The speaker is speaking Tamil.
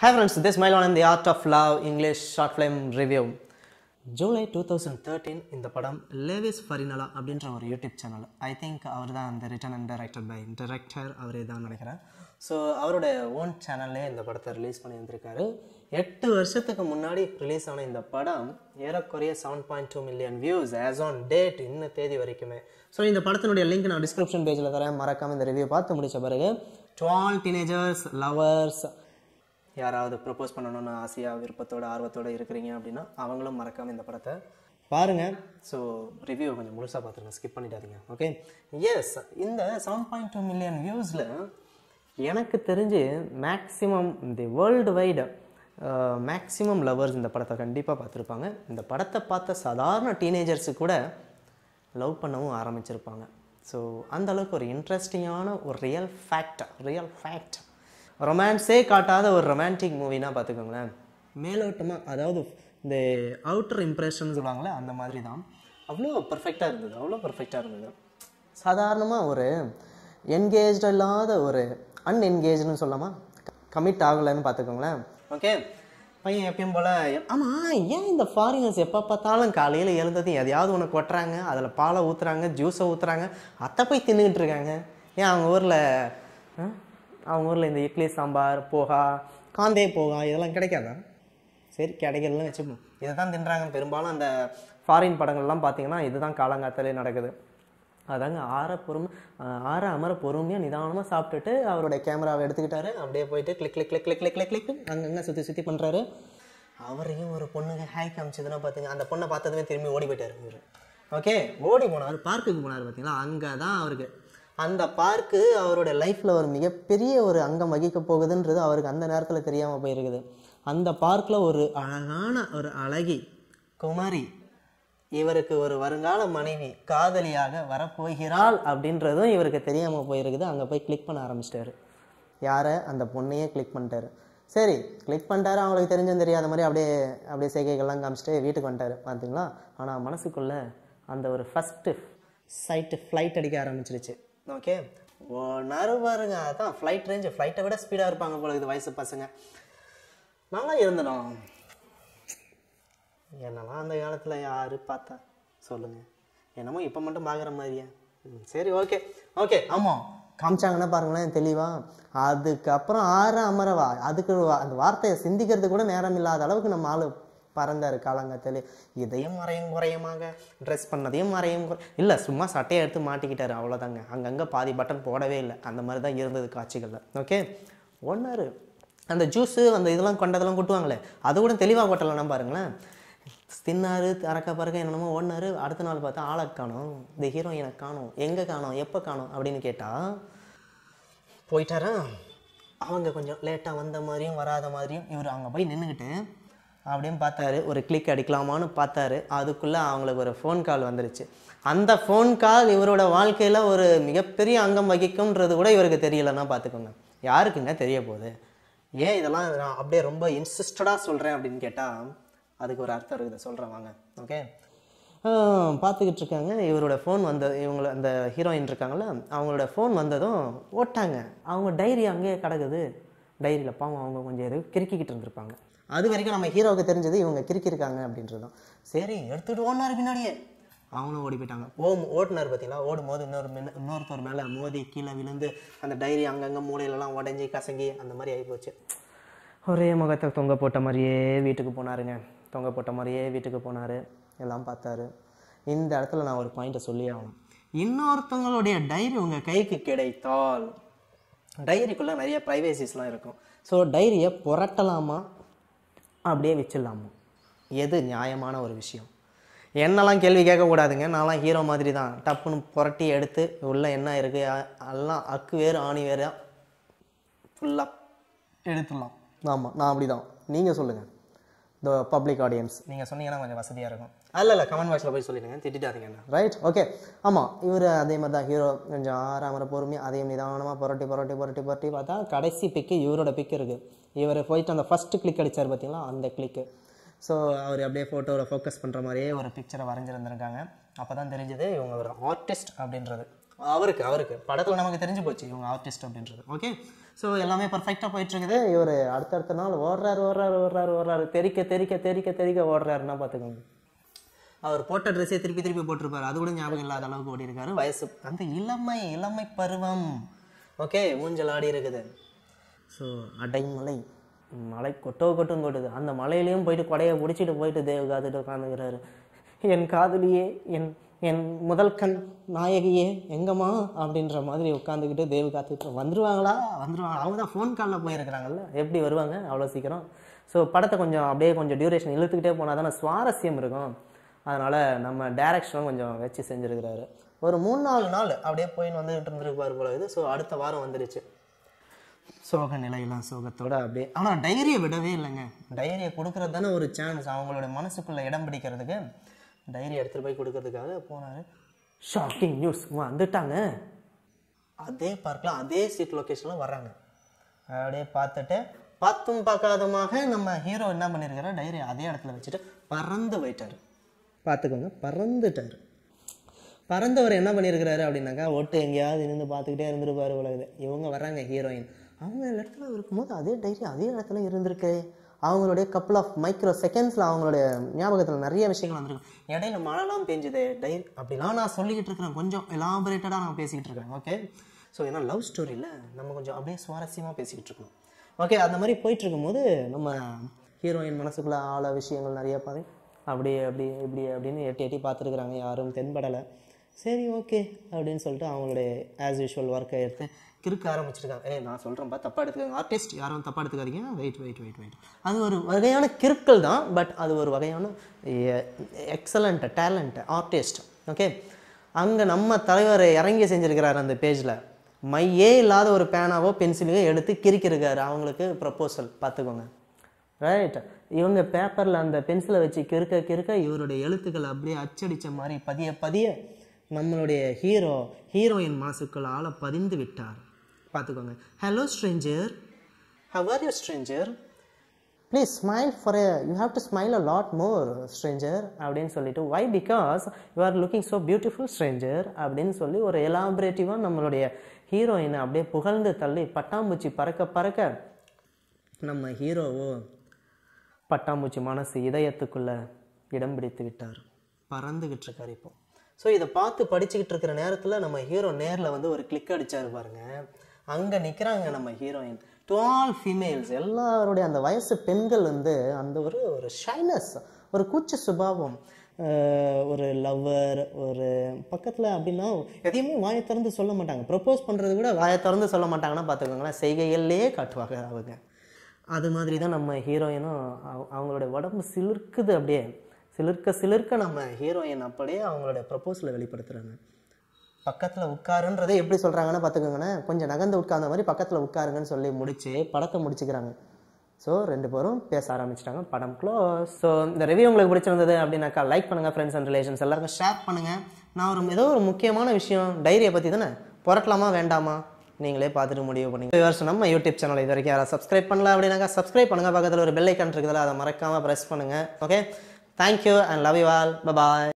hey friends this mile on the art of love English short film review July two thousand thirteen இந்த படம் லேவிஸ் ஃபரினலா அப்படின்ற ஒரு யூடியூப் சேனல் ஐ திங்க் அவர் தான் அந்த written and directed by director அவர் தான் நினைக்கிறேன் ஸோ அவரோட ஓன் சேனல்லே இந்த படத்தை ரிலீஸ் பண்ணி வந்திருக்காரு எட்டு வருஷத்துக்கு முன்னாடி ரிலீஸ் ஆன இந்த படம் ஏறக்குறைய seven point two million views as on date இன்ன தேதி வரைக்குமே ஸோ இந்த படத்தினுடைய லிங்க் நான் டிஸ்கிரிப்ஷன் பேஜில் தரேன் மறக்காமல் இந்த ரிவ்யூ பார்த்து முடித்த பிறகு டு ஆல் டீனேஜர்ஸ் லவர்ஸ் யாராவது ப்ரப்போஸ் பண்ணணும்னு ஆசையாக விருப்பத்தோட ஆர்வத்தோடு இருக்கிறீங்க அப்படின்னா அவங்களும் மறக்காமல் இந்த படத்தை பாருங்கள் ஸோ ரிவ்யூ கொஞ்சம் முழுசாக பார்த்துருங்க ஸ்கிப் பண்ணிடாதீங்க ஓகே எஸ் இந்த செவன் பாயிண்ட் டூ மில்லியன் வியூஸில் எனக்கு தெரிஞ்சு maximum the world wide maximum lovers இந்த படத்தை கண்டிப்பாக பார்த்துருப்பாங்க இந்த படத்தை பார்த்த சாதாரண டீனேஜர்ஸு கூட லவ் பண்ணவும் ஆரம்பிச்சிருப்பாங்க ஸோ அந்தளவுக்கு ஒரு இன்ட்ரெஸ்டிங்கான ஒரு ரியல் ஃபேக்ட் ரியல் ஃபேக்ட் ரொமான்ஸே காட்டாத ஒரு ரொமான்டிக் மூவினா பார்த்துக்கோங்களேன் மேலோட்டமாக அதாவது இந்த அவுட்டர் இம்ப்ரெஷன் சொல்லுவாங்களே அந்த மாதிரி தான் அவ்வளோ பர்ஃபெக்டாக இருந்தது அவ்வளோ பர்ஃபெக்டாக இருந்தது சாதாரணமாக ஒரு என்கேஜ்டு இல்லாத ஒரு அன்என்கேஜ்னு சொல்லாமா கமிட் ஆகலைன்னு பார்த்துக்கோங்களேன் ஓகே பையன் எப்பயும் போல் ஆமாம் ஏன் இந்த ஃபாரினர்ஸ் எப்போ பார்த்தாலும் காலையில் எழுந்ததையும் எதையாவது ஒன்று கொட்டுறாங்க அதில் பாலை ஊற்றுறாங்க ஜூஸை ஊற்றுறாங்க அத்தை போய் தின்னுக்கிட்டு இருக்காங்க ஏன் அவங்க ஊரில் அவங்க ஊரில் இந்த இட்லி சாம்பார் போகா காந்தே போகா இதெல்லாம் கிடைக்காதா சரி கிடைக்கலாம் வச்சுப்போம் இதை தான் தின்றாங்க பெரும்பாலும் அந்த ஃபாரின் படங்கள்லாம் பார்த்தீங்கன்னா இதுதான் காலங்காத்தாலே நடக்குது அதாங்க ஆற பொறுமை ஆற அமர பொறுமையாக நிதானமாக சாப்பிட்டுட்டு அவருடைய கேமராவை எடுத்துக்கிட்டாரு அப்படியே போயிட்டு click click click click click click click அங்கங்கே சுற்றி சுற்றி பண்ணுறாரு அவரையும் ஒரு பொண்ணுங்க ஹேக் அமைச்சதுன்னா பார்த்துங்க அந்த பொண்ணை பார்த்ததுமே திரும்பி ஓடி போயிட்டார் ஓகே ஓடி போனார் பார்க்குக்கு போனார் பார்த்தீங்களா அங்கே தான் அவருக்கு அந்த பார்க்கு அவரோட லைஃப்பில் ஒரு மிகப்பெரிய ஒரு அங்கம் வகிக்க போகுதுன்றது அவருக்கு அந்த நேரத்தில் தெரியாமல் போயிருக்குது அந்த பார்க்கில் ஒரு அழகான ஒரு அழகி குமரி இவருக்கு ஒரு வருங்கால மனைவி காதலியாக வரப்போகிறாள் அப்படின்றதும் இவருக்கு தெரியாமல் போயிருக்குது அங்கே போய் கிளிக் பண்ண ஆரம்பிச்சிட்டாரு யாரை அந்த பொண்ணையே கிளிக் பண்ணிட்டாரு சரி கிளிக் பண்ணிட்டாரு அவங்களுக்கு தெரிஞ்சும் தெரியாத மாதிரி அப்படியே அப்படியே செய்கைகள்லாம் காமிச்சிட்டு வீட்டுக்கு வந்துட்டார் பார்த்தீங்களா ஆனால் மனசுக்குள்ளே அந்த ஒரு ஃபஸ்ட்டு சைட்டு ஃப்ளைட் அடிக்க ஆரம்பிச்சிருச்சு ஓகே நேரம் பாருங்க அதான் ஃப்ளைட் ரேஞ்சு ஃப்ளைட்டை விட ஸ்பீடாக இருப்பாங்க போல இது வயசு பசங்க நல்லா இருந்தனும் என்னெல்லாம் அந்த காலத்தில் யார் பார்த்தா சொல்லுங்கள் என்னமோ இப்போ மட்டும் பார்க்குற மாதிரியா சரி ஓகே ஓகே ஆமாம் காமிச்சாங்கன்னா பாருங்களேன் தெளிவா அதுக்கப்புறம் ஆற அமரவா அதுக்கு அந்த வார்த்தையை சிந்திக்கிறது கூட நேரம் இல்லாத அளவுக்கு நம்ம ஆள் பறந்தார் காலங்காத்தாலே இதையும் மறையும் குறையமாக ட்ரெஸ் பண்ணதையும் மறையும் குறை இல்லை சும்மா சட்டையை எடுத்து மாட்டிக்கிட்டார் அவ்வளோதாங்க அங்கங்கே பாதி பட்டன் போடவே இல்லை அந்த மாதிரி தான் இருந்தது காட்சிகளில் ஓகே ஒன்று அந்த ஜூஸு அந்த இதெல்லாம் கொண்டதெல்லாம் கொட்டுவாங்களே அது கூட தெளிவாக கொட்டலாம் பாருங்களேன் தின்னாரு அறக்க பறக்க என்னென்னமோ ஒன்னாரு அடுத்த நாள் பார்த்தா ஆளை காணும் இந்த ஹீரோயினை காணும் எங்கே காணும் எப்போ காணும் அப்படின்னு கேட்டால் போயிட்டாரா அவங்க கொஞ்சம் லேட்டாக வந்த மாதிரியும் வராத மாதிரியும் இவர் அங்கே போய் நின்றுக்கிட்டு அப்படின்னு பார்த்தாரு ஒரு கிளிக் அடிக்கலாமான்னு பார்த்தாரு அதுக்குள்ளே அவங்களுக்கு ஒரு ஃபோன் கால் வந்துருச்சு அந்த ஃபோன் கால் இவரோட வாழ்க்கையில் ஒரு மிகப்பெரிய அங்கம் வகிக்கும்ன்றது கூட இவருக்கு தெரியலன்னா பார்த்துக்கோங்க யாருக்குங்க தெரிய போகுது ஏன் இதெல்லாம் நான் அப்படியே ரொம்ப இன்சிஸ்டடாக சொல்கிறேன் அப்படின்னு கேட்டால் அதுக்கு ஒரு அர்த்தம் இருக்குது சொல்கிறேன் வாங்க ஓகே பார்த்துக்கிட்டு இருக்காங்க இவரோட ஃபோன் வந்த இவங்கள அந்த ஹீரோயின் இருக்காங்கள அவங்களோட ஃபோன் வந்ததும் ஓட்டாங்க அவங்க டைரி அங்கேயே கிடக்குது டைரியில் பாவம் அவங்க கொஞ்சம் எதுவும் கிறுக்கிக்கிட்டு இருந்திருப்பாங்க அது வரைக்கும் நம்ம ஹீரோவுக்கு தெரிஞ்சது இவங்க கிறுக்கியிருக்காங்க அப்படின்றதும் சரி எடுத்துகிட்டு ஓடினார் பின்னாடியே அவங்களும் ஓடி போயிட்டாங்க ஓம் ஓட்டுனார் ஓடும் போது இன்னொரு மென் இன்னொருத்தர் மேலே மோதி கீழே விழுந்து அந்த டைரி அங்கங்கே மூலையிலலாம் உடஞ்சி கசங்கி அந்த மாதிரி ஆகிப்போச்சு ஒரே முகத்தை தொங்க போட்ட மாதிரியே வீட்டுக்கு போனாருங்க தொங்க போட்ட மாதிரியே வீட்டுக்கு போனார் எல்லாம் பார்த்தாரு இந்த இடத்துல நான் ஒரு பாயிண்ட்டை சொல்லி ஆகணும் இன்னொருத்தவங்களுடைய டைரி உங்கள் கைக்கு கிடைத்தால் டைரிக்குள்ளே நிறைய ப்ரைவேசிஸ்லாம் இருக்கும் ஸோ டைரியை புரட்டலாமா அப்படியே வச்சிடலாமா எது நியாயமான ஒரு விஷயம் என்னெல்லாம் கேள்வி கேட்கக்கூடாதுங்க நான்லாம் ஹீரோ மாதிரி தான் டப்புன்னு புரட்டி எடுத்து உள்ளே என்ன இருக்குது எல்லாம் அக்கு வேறு ஆணி வேறு ஃபுல்லாக எடுத்துடலாம் ஆமாம் நான் அப்படி தான் நீங்கள் சொல்லுங்கள் த பப்ளிக் ஆடியன்ஸ் நீங்கள் சொன்னீங்கன்னா கொஞ்சம் வசதியாக இருக்கும் இல்லை இல்லை கமெண்ட் பாக்ஸில் போய் சொல்லிடுங்க திட்டாதீங்கண்ணா ரைட் ஓகே ஆமாம் இவர் அதே மாதிரி தான் ஹீரோ கொஞ்சம் ஆறாமற பொறுமையாக அதே நிதானமாக புரட்டி புரட்டி புரட்டி புரட்டி பார்த்தா கடைசி பிக்கு இவரோட பிக் இருக்குது இவர் போயிட்டு அந்த ஃபஸ்ட்டு கிளிக் அடித்தார் பார்த்தீங்களா அந்த கிளிக்கு ஸோ அவர் அப்படியே ஃபோட்டோவில் ஃபோக்கஸ் பண்ணுற மாதிரியே ஒரு பிக்சரை வரைஞ்சிருந்துருக்காங்க அப்போ தான் தெரிஞ்சது இவங்க ஒரு ஆர்டிஸ்ட் அப்படின்றது அவருக்கு அவருக்கு படத்தில் நமக்கு தெரிஞ்சு போச்சு இவங்க ஆர்டிஸ்ட் அப்படின்றது ஓகே ஸோ எல்லாமே பர்ஃபெக்டாக போயிட்டுருக்குது இவர் அடுத்தடுத்த நாள் ஓடுறாரு ஓடுறாரு ஓடுறாரு ஓடுறாரு தெரிக்க தெரிக்க தெரிக்க தெரிக்க ஓடுறாருன்னா பார்த்துக்கோங்க அவர் போட்ட ட்ரெஸ்ஸே திருப்பி திருப்பி போட்டிருப்பார் அது கூட ஞாபகம் இல்லாத அளவுக்கு ஓடி இருக்காரு வயசு அந்த இளமை இளமை பருவம் ஓகே ஊஞ்சல் ஆடி இருக்குது ஸோ அடைமலை மலை கொட்டோ கொட்டும் கொட்டுது அந்த மலையிலையும் போயிட்டு கொடையை பிடிச்சிட்டு போயிட்டு தேவ காத்துட்டு உட்காந்துக்கிறாரு என் காதலியே என் என் முதல் கண் நாயகியே எங்கம்மா அப்படின்ற மாதிரி உட்காந்துக்கிட்டு தேவி காத்துட்டு வந்துருவாங்களா வந்துருவாங்க அவங்க தான் ஃபோன் காலில் போயிருக்கிறாங்கல்ல எப்படி வருவாங்க அவ்வளோ சீக்கிரம் ஸோ படத்தை கொஞ்சம் அப்படியே கொஞ்சம் டியூரேஷன் இழுத்துக்கிட்டே போனால் தானே சுவாரஸ்யம் இருக்கும் அதனால் நம்ம டேரக்ஷனும் கொஞ்சம் வச்சு செஞ்சுருக்கிறாரு ஒரு மூணு நாலு நாள் அப்படியே போயின்னு வந்துகிட்டு இருந்துருப்பார் போல இது ஸோ அடுத்த வாரம் வந்துடுச்சு சோக நிலையெல்லாம் சோகத்தோடு அப்படியே ஆனால் டைரியை விடவே இல்லைங்க டைரியை கொடுக்குறது தானே ஒரு சான்ஸ் அவங்களோட மனசுக்குள்ளே இடம் பிடிக்கிறதுக்கு டைரி எடுத்துகிட்டு போய் கொடுக்கறதுக்காக போனார் ஷாக்கிங் நியூஸ் வந்துட்டாங்க அதே பார்க்கலாம் அதே சீட் லொக்கேஷனில் வர்றாங்க அப்படியே பார்த்துட்டு பார்த்தும் பார்க்காதமாக நம்ம ஹீரோ என்ன பண்ணியிருக்காரு டைரி அதே இடத்துல வச்சுட்டு பறந்து போயிட்டார் பார்த்துக்கோங்க பறந்துட்டார் பறந்தவர் என்ன பண்ணியிருக்கிறாரு அப்படின்னாக்கா ஒட்டு எங்கேயாவது இருந்து பார்த்துக்கிட்டே இருந்திருப்பார் உலகத்தை இவங்க வர்றாங்க ஹீரோயின் அவங்க இடத்துல இருக்கும்போது அதே டைரி அதே இடத்துல இருந்திருக்கு அவங்களுடைய கப்புள் ஆஃப் மைக்ரோ செகண்ட்ஸில் அவங்களுடைய ஞாபகத்தில் நிறைய விஷயங்கள் வந்திருக்கு இடையில மழைலாம் பெஞ்சுது டை அப்படிலாம் நான் சொல்லிக்கிட்டு இருக்கிறேன் கொஞ்சம் எலாபரேட்டடாக நான் பேசிக்கிட்டு இருக்கிறேன் ஓகே ஸோ ஏன்னா லவ் ஸ்டோரியில் நம்ம கொஞ்சம் அப்படியே சுவாரஸ்யமாக பேசிக்கிட்டு இருக்கணும் ஓகே அந்த மாதிரி இருக்கும்போது நம்ம ஹீரோயின் மனசுக்குள்ளே ஆள விஷயங்கள் நிறைய பாரு அப்படியே அப்படி இப்படி அப்படின்னு எட்டி எட்டி பார்த்துருக்குறாங்க யாரும் தென்படலை சரி ஓகே அப்படின்னு சொல்லிட்டு அவங்களுடைய ஆஸ் யூஷுவல் ஒர்க்கை எடுத்து கிறுக்க ஆரம்பிச்சிருக்காங்க ஏ நான் சொல்கிறேன்ப்பா தப்பாக எடுத்துக்காங்க ஆர்டிஸ்ட் யாரும் தப்பாக எடுத்துக்காதீங்க வெயிட் வெயிட் வெயிட் வெயிட் அது ஒரு வகையான கிறுக்கல் தான் பட் அது ஒரு வகையான எக்ஸலண்ட்டு டேலண்ட்டு ஆர்டிஸ்ட் ஓகே அங்கே நம்ம தலைவர் இறங்கி செஞ்சுருக்கிறார் அந்த பேஜில் மையே இல்லாத ஒரு பேனாவோ பென்சிலையோ எடுத்து கிறுக்கிருக்காரு அவங்களுக்கு ப்ரப்போசல் பார்த்துக்கோங்க ரைட் இவங்க பேப்பரில் அந்த பென்சிலை வச்சு கிறுக்க கிறுக்க இவருடைய எழுத்துக்கள் அப்படியே அச்சடித்த மாதிரி பதிய பதிய நம்மளுடைய ஹீரோ ஹீரோயின் மனசுக்களால் பதிந்து விட்டார் பார்த்துக்கோங்க hello stranger how are you stranger please smile for you have to smile a lot more stranger அப்படின்னு சொல்லிட்டு why because you are looking so beautiful stranger அப்படின்னு சொல்லி ஒரு எலாபரேட்டிவாக நம்மளுடைய ஹீரோயினை அப்படியே புகழ்ந்து தள்ளி பட்டாம்பூச்சி பறக்க பறக்க நம்ம ஹீரோவோ பட்டாம்பூச்சி மனசு இதயத்துக்குள்ளே இடம் பிடித்து விட்டார் பறந்துக்கிட்டு இருக்கார் இப்போ ஸோ இதை பார்த்து படிச்சுக்கிட்டு இருக்கிற நேரத்தில் நம்ம ஹீரோ நேரில் வந்து ஒரு கிளிக் அடித்தார் பாருங்கள் அங்கே நிற்கிறாங்க நம்ம ஹீரோயின் டு ஆல் ஃபீமேல்ஸ் எல்லாருடைய அந்த வயசு பெண்கள் வந்து அந்த ஒரு ஒரு ஷைனஸ் ஒரு கூச்ச சுபாவம் ஒரு லவ்வர் ஒரு பக்கத்தில் அப்படின்னா எதையுமே வாயை திறந்து சொல்ல மாட்டாங்க ப்ரப்போஸ் பண்ணுறது கூட வாயை திறந்து சொல்ல மாட்டாங்கன்னா பார்த்துக்கோங்களேன் செய்கைகள்லேயே காட்டுவாங்க அவங்க அது மாதிரி தான் நம்ம ஹீரோயினும் அவங்களுடைய உடம்பு சிலிர்க்குது அப்படியே சிலிர்க்க சிலிர்க்க நம்ம ஹீரோயின் அப்படியே அவங்களோட ப்ரப்போஸில் வெளிப்படுத்துகிறாங்க பக்கத்தில் உட்காருன்றதை எப்படி சொல்கிறாங்கன்னு பார்த்துக்கோங்கண்ணே கொஞ்சம் நகர்ந்து உட்கார்ந்த மாதிரி பக்கத்தில் உட்காருங்கன்னு சொல்லி முடிச்சு படத்தை முடிச்சுக்கிறாங்க ஸோ ரெண்டு பேரும் பேச ஆரம்பிச்சிட்டாங்க படம் க்ளோஸ் ஸோ இந்த ரிவ்யூ உங்களுக்கு பிடிச்சிருந்தது அப்படின்னாக்கா லைக் பண்ணுங்கள் ஃப்ரெண்ட்ஸ் அண்ட் ரிலேஷன்ஸ் எல்லாருக்கும் ஷேர் பண்ணுங்கள் நான் ஒரு ஏதோ ஒரு முக்கியமான விஷயம் டைரியை பற்றி தானே புரட்டலாமா வேண்டாமா நீங்களே பார்த்துட்டு முடிவு பண்ணுங்க வருஷம் நம்ம யூடியூப் சேனல் இது வரைக்கும் யாராவது சப்ஸ்கிரைப் பண்ணல அப்படின்னாக்கா சப்ஸ்கிரைப் பண்ணுங்கள் பக்கத்தில் ஒரு பெல் ஐக்கன் இருக்குதுல அதை மறக்காமல் ப்ரெஸ் பண்ணுங்கள் okay thank you and love you all bye